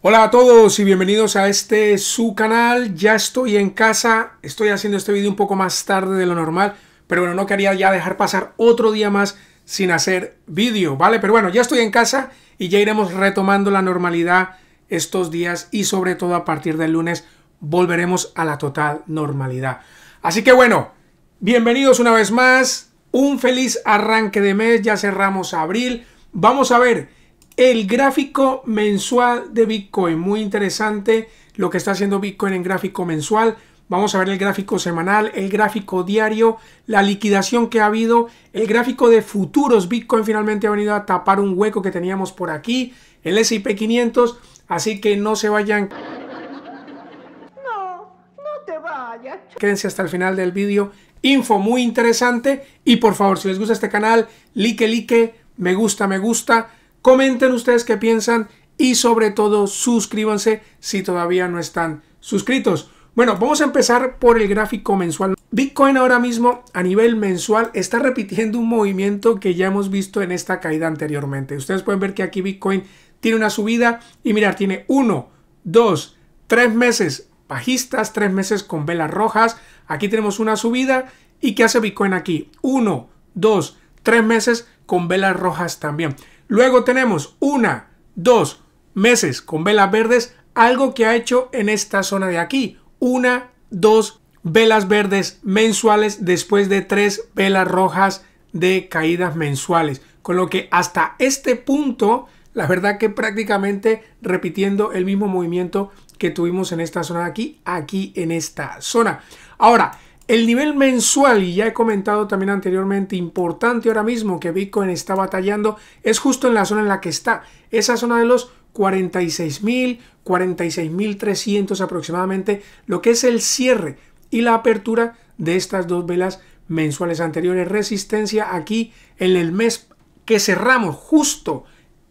Hola a todos y bienvenidos a este su canal. Ya estoy en casa, estoy haciendo este vídeo un poco más tarde de lo normal, pero bueno, no quería ya dejar pasar otro día más sin hacer vídeo, ¿vale? Pero bueno, ya estoy en casa y ya iremos retomando la normalidad estos días y sobre todo a partir del lunes volveremos a la total normalidad. Así que bueno, bienvenidos una vez más, un feliz arranque de mes, ya cerramos abril, vamos a ver el gráfico mensual de Bitcoin, muy interesante lo que está haciendo Bitcoin en gráfico mensual. Vamos a ver el gráfico semanal, el gráfico diario, la liquidación que ha habido, el gráfico de futuros. Bitcoin finalmente ha venido a tapar un hueco que teníamos por aquí, el S&P 500, así que no se vayan. No, no te vayas. Quédense hasta el final del vídeo. Info muy interesante y por favor, si les gusta este canal, like, like, me gusta, me gusta Comenten ustedes qué piensan y sobre todo suscríbanse si todavía no están suscritos. Bueno, vamos a empezar por el gráfico mensual. Bitcoin ahora mismo a nivel mensual está repitiendo un movimiento que ya hemos visto en esta caída anteriormente. Ustedes pueden ver que aquí Bitcoin tiene una subida y mirar, tiene 1, 2, 3 meses bajistas, 3 meses con velas rojas. Aquí tenemos una subida y ¿qué hace Bitcoin aquí? 1, 2, 3 meses con velas rojas también. Luego tenemos una, dos meses con velas verdes, algo que ha hecho en esta zona de aquí. Una, dos velas verdes mensuales después de tres velas rojas de caídas mensuales. Con lo que hasta este punto, la verdad que prácticamente repitiendo el mismo movimiento que tuvimos en esta zona de aquí, aquí en esta zona. Ahora, el nivel mensual, y ya he comentado también anteriormente, importante ahora mismo que Bitcoin está batallando, es justo en la zona en la que está, esa zona de los 46.000, 46.300 aproximadamente, lo que es el cierre y la apertura de estas dos velas mensuales anteriores. Resistencia aquí en el mes que cerramos, justo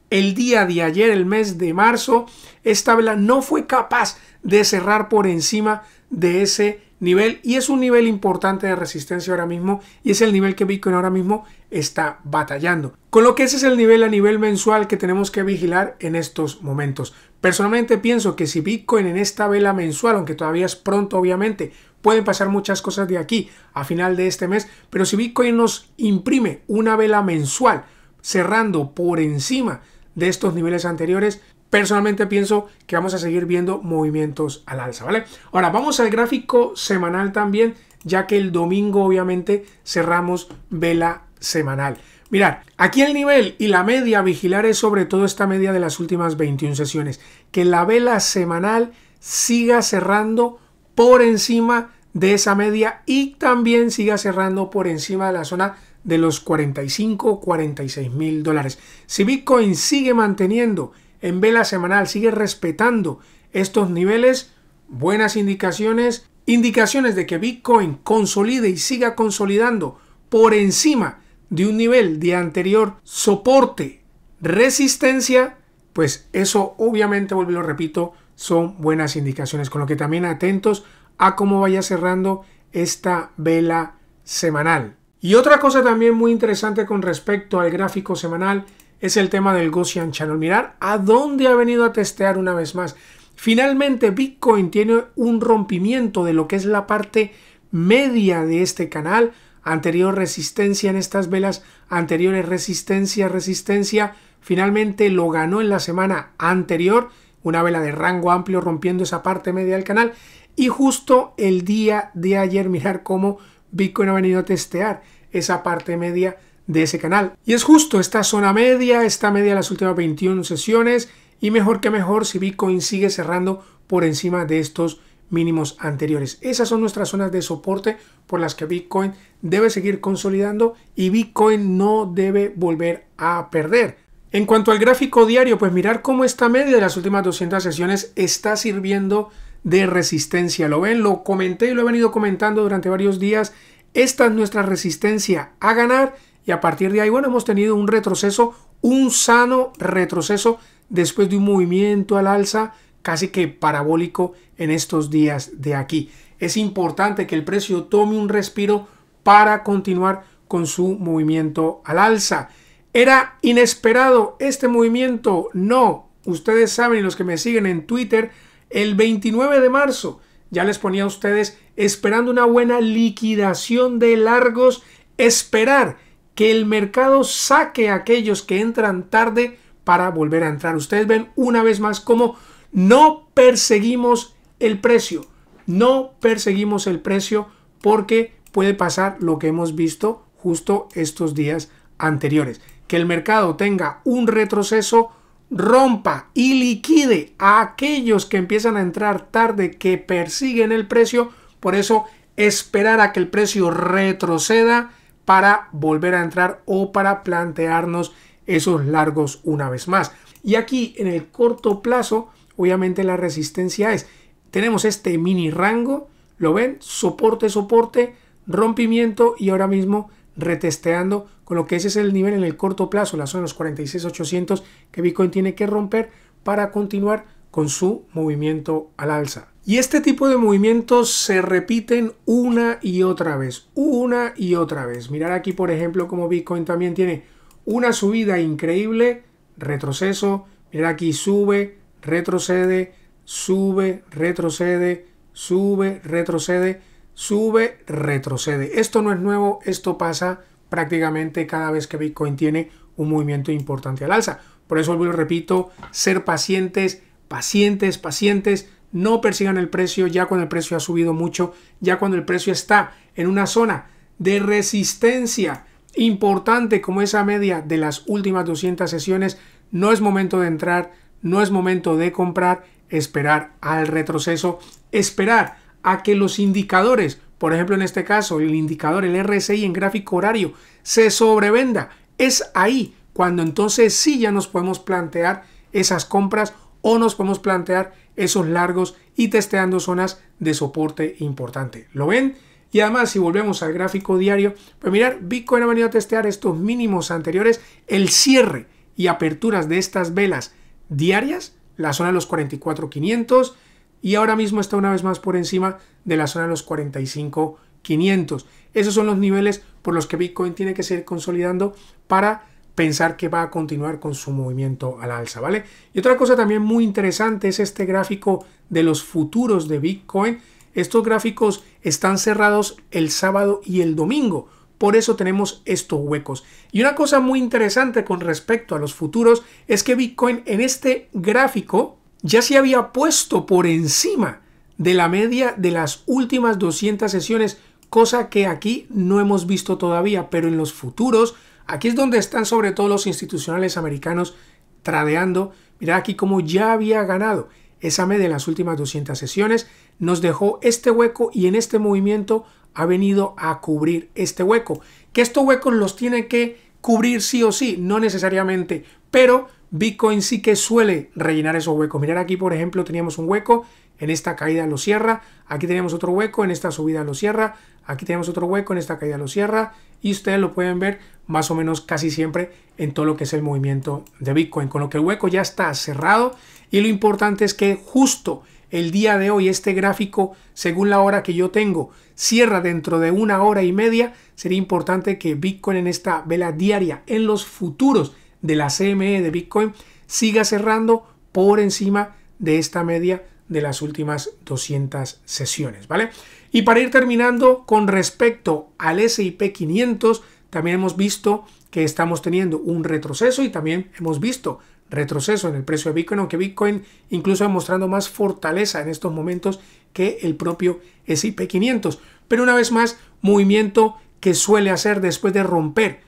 el día de ayer, el mes de marzo, esta vela no fue capaz de cerrar por encima de ese nivel y es un nivel importante de resistencia ahora mismo y es el nivel que Bitcoin ahora mismo está batallando. Con lo que ese es el nivel a nivel mensual que tenemos que vigilar en estos momentos. Personalmente pienso que si Bitcoin en esta vela mensual, aunque todavía es pronto obviamente, pueden pasar muchas cosas de aquí a final de este mes, pero si Bitcoin nos imprime una vela mensual cerrando por encima de estos niveles anteriores, personalmente pienso que vamos a seguir viendo movimientos al alza, ¿vale? Ahora, vamos al gráfico semanal también, ya que el domingo obviamente cerramos vela semanal. Mirar aquí el nivel y la media, vigilar es sobre todo esta media de las últimas 21 sesiones, que la vela semanal siga cerrando por encima de esa media y también siga cerrando por encima de la zona de los 45, 46 mil dólares. Si Bitcoin sigue manteniendo en vela semanal, sigue respetando estos niveles, buenas indicaciones, indicaciones de que Bitcoin consolide y siga consolidando por encima de un nivel de anterior soporte, resistencia, pues eso obviamente, vuelvo y lo repito, son buenas indicaciones, con lo que también atentos a cómo vaya cerrando esta vela semanal. Y otra cosa también muy interesante con respecto al gráfico semanal es el tema del Gaussian Channel. Mirar a dónde ha venido a testear una vez más. Finalmente, Bitcoin tiene un rompimiento de lo que es la parte media de este canal. Anterior resistencia en estas velas, anteriores resistencia, resistencia. Finalmente lo ganó en la semana anterior. Una vela de rango amplio rompiendo esa parte media del canal. Y justo el día de ayer, mirar cómo Bitcoin ha venido a testear esa parte media de ese canal. Y es justo, esta zona media, esta media de las últimas 21 sesiones y mejor que mejor si Bitcoin sigue cerrando por encima de estos mínimos anteriores. Esas son nuestras zonas de soporte por las que Bitcoin debe seguir consolidando y Bitcoin no debe volver a perder. En cuanto al gráfico diario, pues mirar cómo esta media de las últimas 200 sesiones está sirviendo de resistencia. Lo ven, lo comenté y lo he venido comentando durante varios días. Esta es nuestra resistencia a ganar y a partir de ahí, bueno, hemos tenido un retroceso, un sano retroceso después de un movimiento al alza casi que parabólico en estos días de aquí. Es importante que el precio tome un respiro para continuar con su movimiento al alza. ¿Era inesperado este movimiento? No. Ustedes saben, y los que me siguen en Twitter, el 29 de marzo ya les ponía a ustedes esperando una buena liquidación de largos, esperar que el mercado saque a aquellos que entran tarde para volver a entrar. Ustedes ven una vez más cómo no perseguimos el precio, no perseguimos el precio porque puede pasar lo que hemos visto justo estos días anteriores. Que el mercado tenga un retroceso, rompa y liquide a aquellos que empiezan a entrar tarde, que persiguen el precio. Por eso, esperar a que el precio retroceda para volver a entrar o para plantearnos esos largos una vez más. Y aquí en el corto plazo, obviamente la resistencia es, tenemos este mini rango, lo ven, soporte, soporte, rompimiento y ahora mismo retesteando, con lo que ese es el nivel en el corto plazo, la zona de los 46,800 que Bitcoin tiene que romper para continuar con su movimiento al alza. Y este tipo de movimientos se repiten una y otra vez, una y otra vez. Mirar aquí, por ejemplo, como Bitcoin también tiene una subida increíble, retroceso. Mirar aquí, sube, retrocede, sube, retrocede, sube, retrocede, sube, retrocede. Esto no es nuevo, esto pasa prácticamente cada vez que Bitcoin tiene un movimiento importante al alza. Por eso vuelvo y repito, ser pacientes, pacientes, pacientes no persigan el precio ya cuando el precio ha subido mucho, ya cuando el precio está en una zona de resistencia importante como esa media de las últimas 200 sesiones, no es momento de entrar, no es momento de comprar, esperar al retroceso, esperar a que los indicadores, por ejemplo en este caso el indicador, el RSI en gráfico horario, se sobrevenda. Es ahí cuando entonces sí ya nos podemos plantear esas compras o nos podemos plantear esos largos y testeando zonas de soporte importante. ¿Lo ven? Y además, si volvemos al gráfico diario, pues mirar, Bitcoin ha venido a testear estos mínimos anteriores, el cierre y aperturas de estas velas diarias, la zona de los 44.500 y ahora mismo está una vez más por encima de la zona de los 45.500. Esos son los niveles por los que Bitcoin tiene que seguir consolidando para pensar que va a continuar con su movimiento a la alza, ¿vale? Y otra cosa también muy interesante es este gráfico de los futuros de Bitcoin. Estos gráficos están cerrados el sábado y el domingo. Por eso tenemos estos huecos. Y una cosa muy interesante con respecto a los futuros es que Bitcoin en este gráfico ya se había puesto por encima de la media de las últimas 200 sesiones, cosa que aquí no hemos visto todavía, pero en los futuros Aquí es donde están sobre todo los institucionales americanos tradeando. Mira aquí como ya había ganado. esa media en las últimas 200 sesiones nos dejó este hueco y en este movimiento ha venido a cubrir este hueco. Que estos huecos los tiene que cubrir sí o sí, no necesariamente, pero Bitcoin sí que suele rellenar esos huecos. Mirar aquí, por ejemplo, teníamos un hueco, en esta caída lo cierra, aquí teníamos otro hueco, en esta subida lo cierra, Aquí tenemos otro hueco, en esta caída lo cierra y ustedes lo pueden ver más o menos casi siempre en todo lo que es el movimiento de Bitcoin, con lo que el hueco ya está cerrado y lo importante es que justo el día de hoy este gráfico, según la hora que yo tengo, cierra dentro de una hora y media, sería importante que Bitcoin en esta vela diaria, en los futuros de la CME de Bitcoin, siga cerrando por encima de esta media de las últimas 200 sesiones, ¿vale? Y para ir terminando, con respecto al S&P 500, también hemos visto que estamos teniendo un retroceso y también hemos visto retroceso en el precio de Bitcoin, aunque Bitcoin incluso ha mostrado más fortaleza en estos momentos que el propio S&P 500. Pero una vez más, movimiento que suele hacer después de romper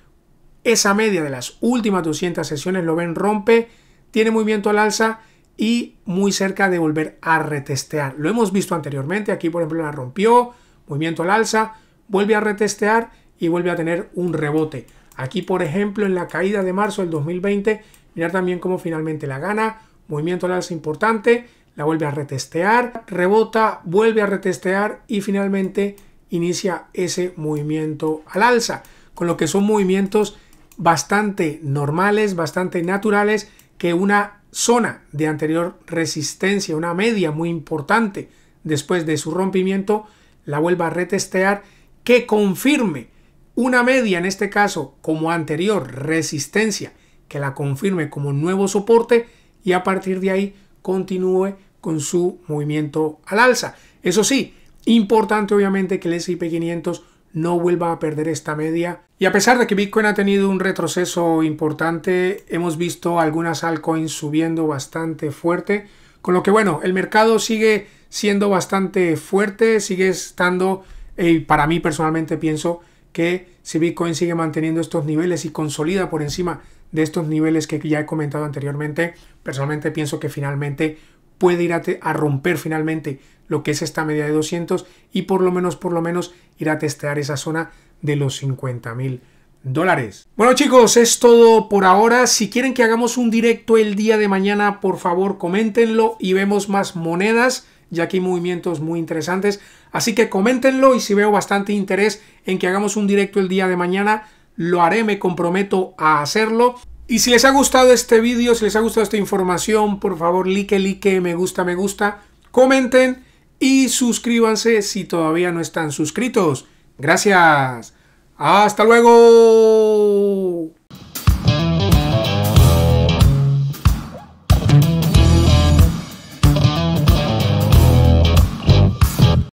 esa media de las últimas 200 sesiones, lo ven, rompe, tiene movimiento al alza, y muy cerca de volver a retestear. Lo hemos visto anteriormente, aquí por ejemplo la rompió, movimiento al alza, vuelve a retestear y vuelve a tener un rebote. Aquí por ejemplo en la caída de marzo del 2020, mirar también cómo finalmente la gana, movimiento al alza importante, la vuelve a retestear, rebota, vuelve a retestear y finalmente inicia ese movimiento al alza, con lo que son movimientos bastante normales, bastante naturales que una zona de anterior resistencia, una media muy importante después de su rompimiento, la vuelva a retestear, que confirme una media, en este caso como anterior resistencia, que la confirme como nuevo soporte y a partir de ahí continúe con su movimiento al alza. Eso sí, importante obviamente que el S&P 500 no vuelva a perder esta media y a pesar de que Bitcoin ha tenido un retroceso importante, hemos visto algunas altcoins subiendo bastante fuerte, con lo que bueno, el mercado sigue siendo bastante fuerte, sigue estando, eh, y para mí personalmente pienso que si Bitcoin sigue manteniendo estos niveles y consolida por encima de estos niveles que ya he comentado anteriormente, personalmente pienso que finalmente puede ir a, romper finalmente lo que es esta media de 200 y por lo menos, por lo menos ir a testear esa zona de los 50 mil dólares. Bueno chicos, es todo por ahora. Si quieren que hagamos un directo el día de mañana, por favor coméntenlo y vemos más monedas, ya que hay movimientos muy interesantes. Así que coméntenlo y si veo bastante interés en que hagamos un directo el día de mañana, lo haré, me comprometo a hacerlo. Y si les ha gustado este vídeo, si les ha gustado esta información, por favor like, like, me gusta, me gusta, comenten y suscríbanse si todavía no están suscritos. Gracias. Hasta luego.